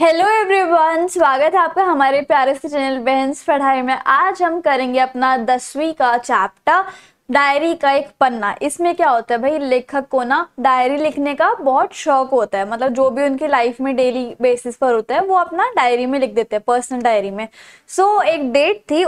hello everyone स्वागत है आपका हमारे प्यारे से चैनल बहन पढ़ाई में आज हम करेंगे अपना दसवीं का चैप्टर डायरी का एक पन्ना इसमें क्या होता है भाई लेखक को ना डायरी लिखने का बहुत शौक होता है मतलब जो भी उनकी लाइफ में डेली बेसिस पर होता है वो अपना डायरी में लिख देते हैं पर्सनल डायरी में सो so, एक डेट थी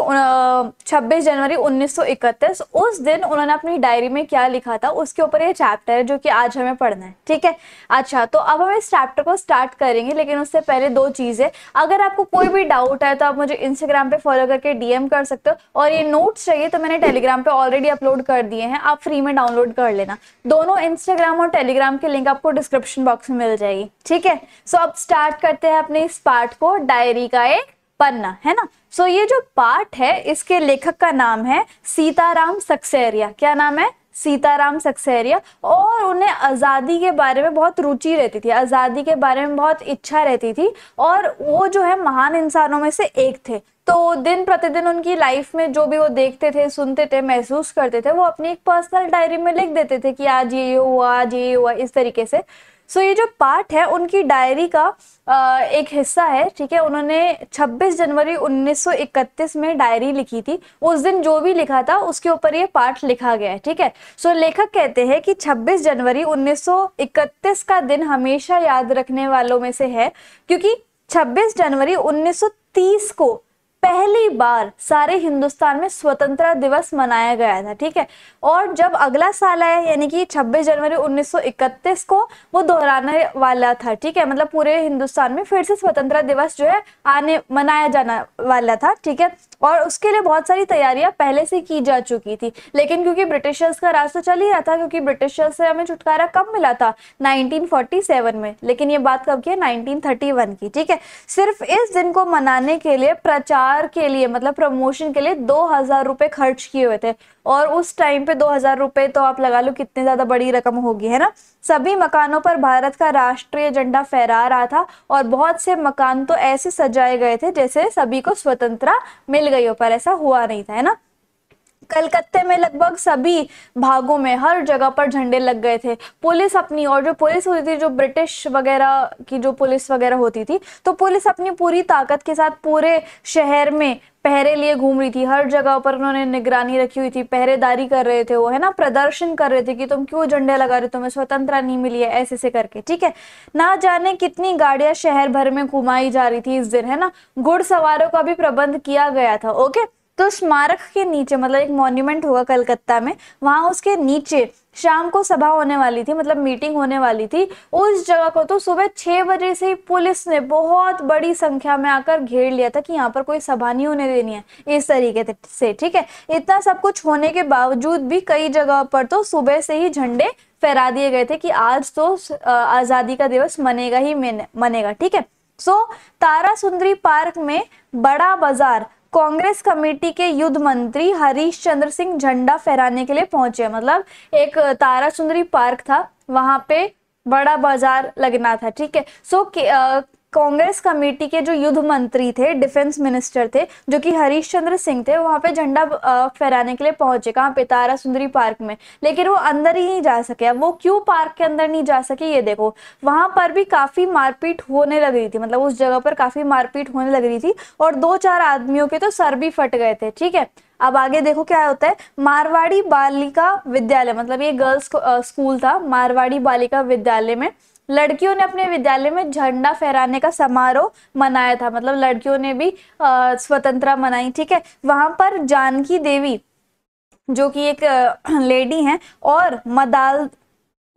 छब्बीस जनवरी 1931 उस दिन उन्होंने अपनी डायरी में क्या लिखा था उसके ऊपर ये चैप्टर है जो कि आज हमें पढ़ना है ठीक है अच्छा तो अब हम इस चैप्टर को स्टार्ट करेंगे लेकिन उससे पहले दो चीज़ें अगर आपको कोई भी डाउट है तो आप मुझे इंस्टाग्राम पे फॉलो करके डीएम कर सकते हो और ये नोट्स चाहिए तो मैंने टेलीग्राम पे ऑलरेडी अपलोड डाउनलोड कर दिए हैं आप फ्री में डाउनलोड कर लेना दोनों इंस्टाग्राम और टेलीग्राम के लिंक आपको डिस्क्रिप्शन बॉक्स में मिल जाएगी ठीक है सो so, अब स्टार्ट करते हैं अपने इस पार्ट को डायरी का एक पन्ना है ना सो ये जो पार्ट है इसके लेखक का नाम है सीताराम सक्सेरिया क्या नाम है सीताराम सक्सेरिया और उन्हें आज़ादी के बारे में बहुत रुचि रहती थी आज़ादी के बारे में बहुत इच्छा रहती थी और वो जो है महान इंसानों में से एक थे तो दिन प्रतिदिन उनकी लाइफ में जो भी वो देखते थे सुनते थे महसूस करते थे वो अपनी एक पर्सनल डायरी में लिख देते थे कि आज ये हुआ आज ये हुआ इस तरीके से सो so, ये जो पार्ट है उनकी डायरी का आ, एक हिस्सा है ठीक है उन्होंने 26 जनवरी 1931 में डायरी लिखी थी उस दिन जो भी लिखा था उसके ऊपर ये पार्ट लिखा गया है ठीक है सो so, लेखक कहते हैं कि 26 जनवरी 1931 का दिन हमेशा याद रखने वालों में से है क्योंकि 26 जनवरी 1930 को पहली बार सारे हिंदुस्तान में स्वतंत्रता दिवस मनाया गया था ठीक है और जब अगला साल आया यानी कि 26 जनवरी 1931 को वो दोहराने वाला था ठीक है मतलब पूरे हिंदुस्तान में फिर से स्वतंत्रता दिवस जो है आने मनाया जाना वाला था ठीक है और उसके लिए बहुत सारी तैयारियां पहले से की जा चुकी थी लेकिन क्योंकि ब्रिटिशर्स का राज तो चल ही रहा था क्योंकि ब्रिटिशर्स से हमें छुटकारा कब मिला था 1947 में लेकिन ये बात कब की है 1931 की ठीक है सिर्फ इस दिन को मनाने के लिए प्रचार के लिए मतलब प्रमोशन के लिए दो हजार रुपए खर्च किए हुए थे और उस टाइम पे दो हज़ार रुपए तो आप लगा लो कितनी ज़्यादा बड़ी रकम होगी है ना सभी मकानों पर भारत का राष्ट्रीय झंडा फहरा रहा था और बहुत से मकान तो ऐसे सजाए गए थे जैसे सभी को स्वतंत्रता मिल गई हो पर ऐसा हुआ नहीं था है ना कलकत्ते में लगभग सभी भागों में हर जगह पर झंडे लग गए थे पुलिस अपनी और जो पुलिस होती थी जो ब्रिटिश वगैरह की जो पुलिस वगैरह होती थी तो पुलिस अपनी पूरी ताकत के साथ पूरे शहर में पहरे लिए घूम रही थी हर जगह पर उन्होंने निगरानी रखी हुई थी पहरेदारी कर रहे थे वो है ना प्रदर्शन कर रहे थे कि तुम क्यों झंडे लगा रहे हो तुम्हें स्वतंत्रता नहीं मिली है ऐसे ऐसे करके ठीक है ना जाने कितनी गाड़ियां शहर भर में घुमाई जा रही थी इस दिन है ना घुड़सवारों का भी प्रबंध किया गया था ओके तो स्मारक के नीचे मतलब एक मॉन्यूमेंट हुआ कलकत्ता में वहां उसके नीचे शाम को सभा होने वाली थी मतलब मीटिंग होने वाली थी उस जगह को तो सुबह छह बजे से ही पुलिस ने बहुत बड़ी संख्या में आकर घेर लिया था कि यहाँ पर कोई सभा नहीं होने देनी है इस तरीके से ठीक है इतना सब कुछ होने के बावजूद भी कई जगह पर तो सुबह से ही झंडे फहरा दिए गए थे कि आज तो आज़ादी का दिवस मनेगा ही मनेगा ठीक है सो so, तारा सुंदरी पार्क में बड़ा बाजार कांग्रेस कमेटी के युद्ध मंत्री हरीश चंद्र सिंह झंडा फहराने के लिए पहुंचे मतलब एक तारा सुंदरी पार्क था वहां पे बड़ा बाजार लगना था ठीक है सो कांग्रेस कमेटी के जो युद्ध मंत्री थे डिफेंस मिनिस्टर थे जो कि हरीश चंद्र सिंह थे वहां पे झंडा फहराने के लिए पहुंचे कहा पितारा सुंदरी पार्क में लेकिन वो अंदर ही नहीं जा सके वो क्यों पार्क के अंदर नहीं जा सके ये देखो वहां पर भी काफ़ी मारपीट होने लग रही थी मतलब उस जगह पर काफ़ी मारपीट होने लग रही थी और दो चार आदमियों के तो सर भी फट गए थे ठीक है अब आगे देखो क्या होता है मारवाड़ी बालिका विद्यालय मतलब ये गर्ल्स स्कूल था मारवाड़ी बालिका विद्यालय में लड़कियों ने अपने विद्यालय में झंडा फहराने का समारोह मनाया था मतलब लड़कियों ने भी स्वतंत्रता मनाई ठीक है वहां पर जानकी देवी जो कि एक लेडी हैं और मदाल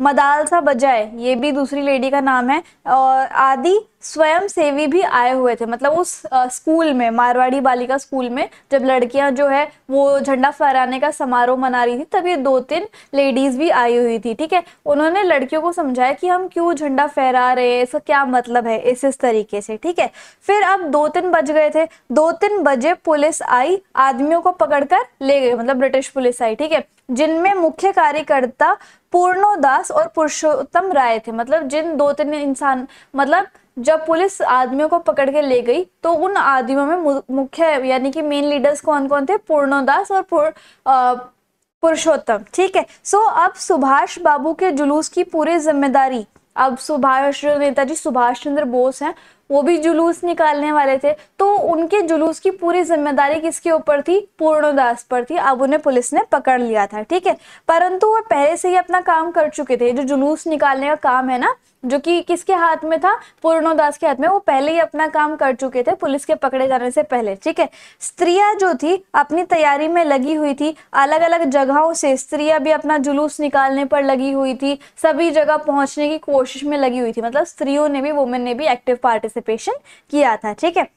मदालसा बजाय ये भी दूसरी लेडी का नाम है और आदि स्वयं सेवी भी आए हुए थे मतलब उस स्कूल में मारवाड़ी बालिका स्कूल में जब लड़कियां जो है वो झंडा फहराने का समारोह मना रही थी तब ये दो तीन लेडीज़ भी आई हुई थी ठीक है उन्होंने लड़कियों को समझाया कि हम क्यों झंडा फहरा रहे हैं इसका क्या मतलब है इस इस तरीके से ठीक है फिर अब दो तीन बज गए थे दो तीन बजे पुलिस आई आदमियों को पकड़कर ले गए मतलब ब्रिटिश पुलिस आई ठीक है जिनमें मुख्य कार्यकर्ता पूर्णोदास और पुरुषोत्तम राय थे मतलब जिन दो तीन इंसान मतलब जब पुलिस आदमियों को पकड़ के ले गई तो उन आदमियों में मुख्य यानी कि मेन लीडर्स कौन कौन थे पूर्णोदास और पुर, पुरुषोत्तम ठीक है सो अब सुभाष बाबू के जुलूस की पूरी जिम्मेदारी अब सुभाष नेताजी सुभाष चंद्र बोस हैं वो भी जुलूस निकालने वाले थे तो उनके जुलूस की पूरी जिम्मेदारी किसके ऊपर थी पूर्णोदास पर थी अब उन्हें पुलिस ने पकड़ लिया था ठीक है परंतु वो पहले से ही अपना काम कर चुके थे जो जुलूस निकालने का काम है ना जो कि किसके हाथ में था पूर्णोदास के हाथ में वो पहले ही अपना काम कर चुके थे पुलिस के पकड़े जाने से पहले ठीक है स्त्रियां जो थी अपनी तैयारी में लगी हुई थी अलग अलग जगहों से स्त्रियां भी अपना जुलूस निकालने पर लगी हुई थी सभी जगह पहुंचने की कोशिश में लगी हुई थी मतलब स्त्रियों ने भी वुमेन ने भी एक्टिव पार्टिस पार्टिसिपेशन किया था ठीक है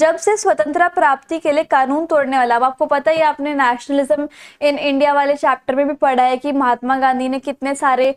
जब से स्वतंत्रता प्राप्ति के लिए कानून तोड़ने वाला अब आपको पता ही आपने नेशनलिज्म इन इंडिया वाले चैप्टर में भी पढ़ा है कि महात्मा गांधी ने कितने सारे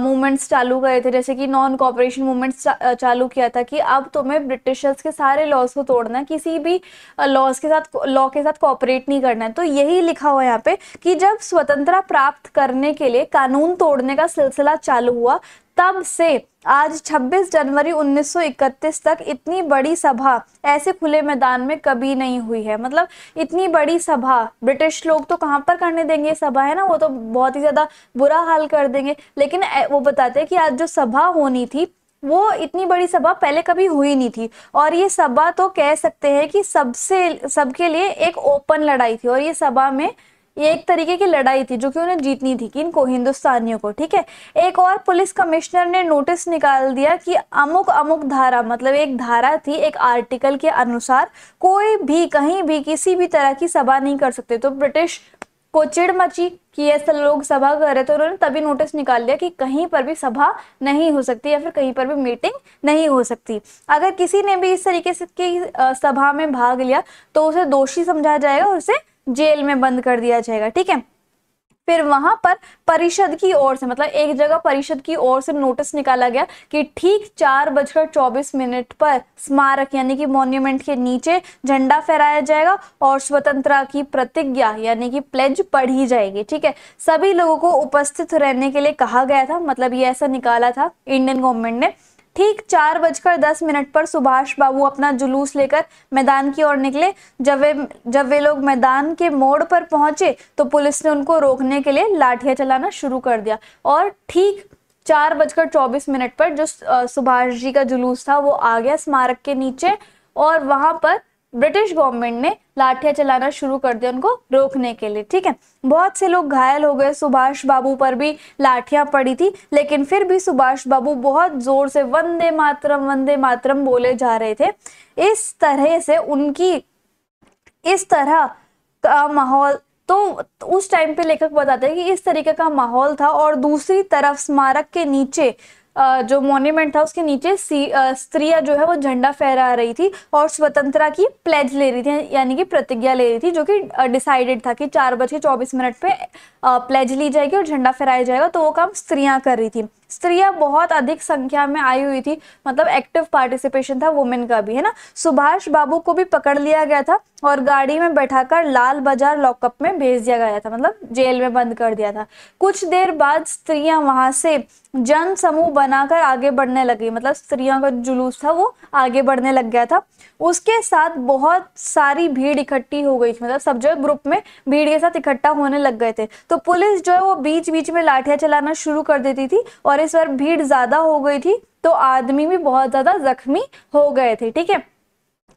मूवमेंट्स चालू करे थे जैसे कि नॉन कॉपरेशन मूवमेंट्स चालू किया था कि अब तुम्हें ब्रिटिशर्स के सारे लॉज को तोड़ना है किसी भी लॉज के साथ लॉ के साथ कॉपरेट नहीं करना है तो यही लिखा हुआ यहाँ पे कि जब स्वतंत्रता प्राप्त करने के लिए कानून तोड़ने का सिलसिला चालू हुआ तब से आज 26 जनवरी 1931 तक इतनी बड़ी सभा ऐसे खुले मैदान में कभी नहीं हुई है मतलब इतनी बड़ी सभा ब्रिटिश लोग तो कहाँ पर करने देंगे सभा है ना वो तो बहुत ही ज़्यादा बुरा हाल कर देंगे लेकिन वो बताते हैं कि आज जो सभा होनी थी वो इतनी बड़ी सभा पहले कभी हुई नहीं थी और ये सभा तो कह सकते हैं कि सबसे सबके लिए एक ओपन लड़ाई थी और ये सभा में ये एक तरीके की लड़ाई थी जो कि उन्हें जीतनी थी कि इनको हिंदुस्तानियों को ठीक है एक और पुलिस कमिश्नर ने नोटिस निकाल दिया कि अमुक अमुक धारा मतलब एक धारा थी एक आर्टिकल के अनुसार कोई भी कहीं भी किसी भी तरह की सभा नहीं कर सकते तो ब्रिटिश को चिड़ मची कि ऐसे लोग सभा कर रहे थे उन्होंने तभी नोटिस निकाल लिया कि कहीं पर भी सभा नहीं हो सकती या फिर कहीं पर भी मीटिंग नहीं हो सकती अगर किसी ने भी इस तरीके से की सभा में भाग लिया तो उसे दोषी समझा जाएगा और उसे जेल में बंद कर दिया जाएगा ठीक है फिर वहां पर परिषद की ओर से मतलब एक जगह परिषद की ओर से नोटिस निकाला गया कि ठीक चार बजकर चौबीस मिनट पर स्मारक यानी कि मॉन्यूमेंट के नीचे झंडा फहराया जाएगा और स्वतंत्रता की प्रतिज्ञा यानी कि प्लेज पढ़ी जाएगी ठीक है सभी लोगों को उपस्थित रहने के लिए कहा गया था मतलब ये ऐसा निकाला था इंडियन गवर्नमेंट ने ठीक चार बजकर दस मिनट पर सुभाष बाबू अपना जुलूस लेकर मैदान की ओर निकले जब वे जब वे लोग मैदान के मोड़ पर पहुंचे तो पुलिस ने उनको रोकने के लिए लाठियां चलाना शुरू कर दिया और ठीक चार बजकर चौबीस मिनट पर जो सुभाष जी का जुलूस था वो आ गया स्मारक के नीचे और वहां पर ब्रिटिश गवर्नमेंट ने लाठियां चलाना शुरू कर दिया उनको रोकने के लिए ठीक है बहुत से लोग घायल हो गए सुभाष बाबू पर भी लाठियां पड़ी थी लेकिन फिर भी सुभाष बाबू बहुत जोर से वंदे मातरम वंदे मातरम बोले जा रहे थे इस तरह से उनकी इस तरह का माहौल तो उस टाइम पे लेखक बताते हैं कि इस तरीके का माहौल था और दूसरी तरफ स्मारक के नीचे जो मोन्यूमेंट था उसके नीचे स्त्रियां जो है वो झंडा फहरा रही थी और स्वतंत्रता की प्लेज ले रही थी यानी कि प्रतिज्ञा ले रही थी जो कि डिसाइडेड था कि चार बज के चौबीस मिनट पे प्लेज ली जाएगी और झंडा फहराया जाएगा तो वो काम स्त्रियां कर रही थी स्त्रियां बहुत अधिक संख्या में आई हुई थी मतलब एक्टिव पार्टिसिपेशन था वुमेन का भी है ना सुभाष बाबू को भी पकड़ लिया गया था और गाड़ी में बैठाकर लाल बाजार लॉकअप में भेज दिया गया था मतलब जेल में बंद कर दिया था कुछ देर बाद स्त्रियां वहां से जन समूह बनाकर आगे बढ़ने लगी मतलब स्त्रियों का जुलूस था वो आगे बढ़ने लग गया था उसके साथ बहुत सारी भीड़ इकट्ठी हो गई थी मतलब सब जो ग्रुप में भीड़ के साथ इकट्ठा होने लग गए थे तो पुलिस जो है वो बीच बीच में लाठियां चलाना शुरू कर देती थी और और इस बार भीड़ ज़्यादा हो गई थी तो आदमी भी बहुत ज़्यादा जख्मी हो गए थे ठीक है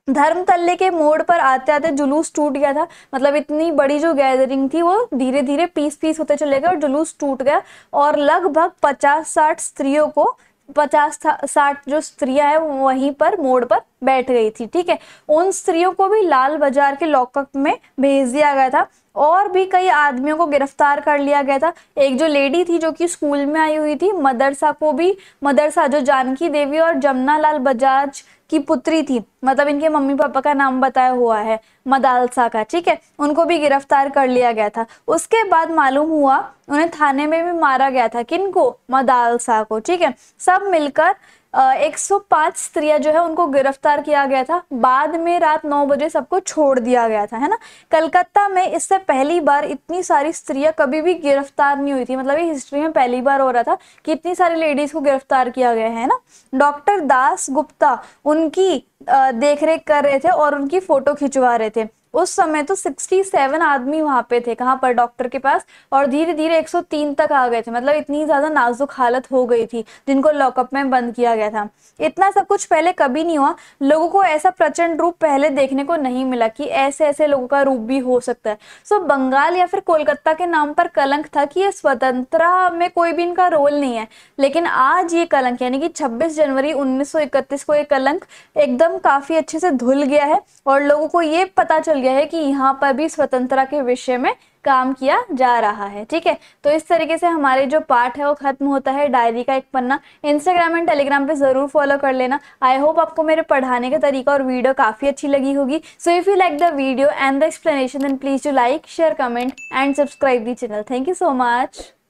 धर्म तल्ले के मोड़ पर आते आते जुलूस टूट गया था मतलब इतनी बड़ी जो गैदरिंग थी वो धीरे धीरे पीस पीस होते चले गए और जुलूस टूट गया और लगभग पचास साठ स्त्रियों को पचास साठ जो स्त्रियां हैं वहीं पर मोड़ पर बैठ गई थी ठीक है उन स्त्रियों को भी लाल बाजार के लॉकअप में भेज दिया गया था और भी कई आदमियों को गिरफ्तार कर लिया गया था एक जो लेडी थी जो कि स्कूल में आई हुई थी मदरसा को भी मदरसा जो जानकी देवी और जमुना लाल बजाज की पुत्री थी मतलब इनके मम्मी पापा का नाम बताया हुआ है मदालसा का ठीक है उनको भी गिरफ्तार कर लिया गया था उसके बाद मालूम हुआ उन्हें थाने में भी मारा गया था किनको मदालसा को ठीक है सब मिलकर 105 स्त्रियां जो है उनको गिरफ्तार किया गया था बाद में रात 9 बजे सबको छोड़ दिया गया था है ना कलकत्ता में इससे पहली बार इतनी सारी स्त्रियां कभी भी गिरफ्तार नहीं हुई थी मतलब ये हिस्ट्री में पहली बार हो रहा था कि इतनी सारी लेडीज को गिरफ्तार किया गया है ना डॉक्टर दास गुप्ता उनकी देखरेख कर रहे थे और उनकी फोटो खिंचवा रहे थे उस समय तो 67 आदमी वहां पे थे कहाँ पर डॉक्टर के पास और धीरे धीरे 103 तक आ गए थे मतलब इतनी ज्यादा नाजुक हालत हो गई थी जिनको लॉकअप में बंद किया गया था इतना सब कुछ पहले कभी नहीं हुआ लोगों को ऐसा प्रचंड रूप पहले देखने को नहीं मिला कि ऐसे ऐसे लोगों का रूप भी हो सकता है सो बंगाल या फिर कोलकाता के नाम पर कलंक था कि ये स्वतंत्रता में कोई भी इनका रोल नहीं है लेकिन आज ये कलंक यानी कि छब्बीस जनवरी उन्नीस को ये कलंक एकदम काफी अच्छे से धुल गया है और लोगों को ये पता चल गया है कि यहाँ पर भी स्वतंत्रता के विषय में काम किया जा रहा है ठीक है तो इस तरीके से हमारे जो पार्ट है वो खत्म होता है डायरी का एक पन्ना इंस्टाग्राम एंड टेलीग्राम पे ज़रूर फॉलो कर लेना आई होप आपको मेरे पढ़ाने का तरीका और वीडियो काफ़ी अच्छी लगी होगी so if you like the video and the explanation then please to like share comment and subscribe the channel thank you so much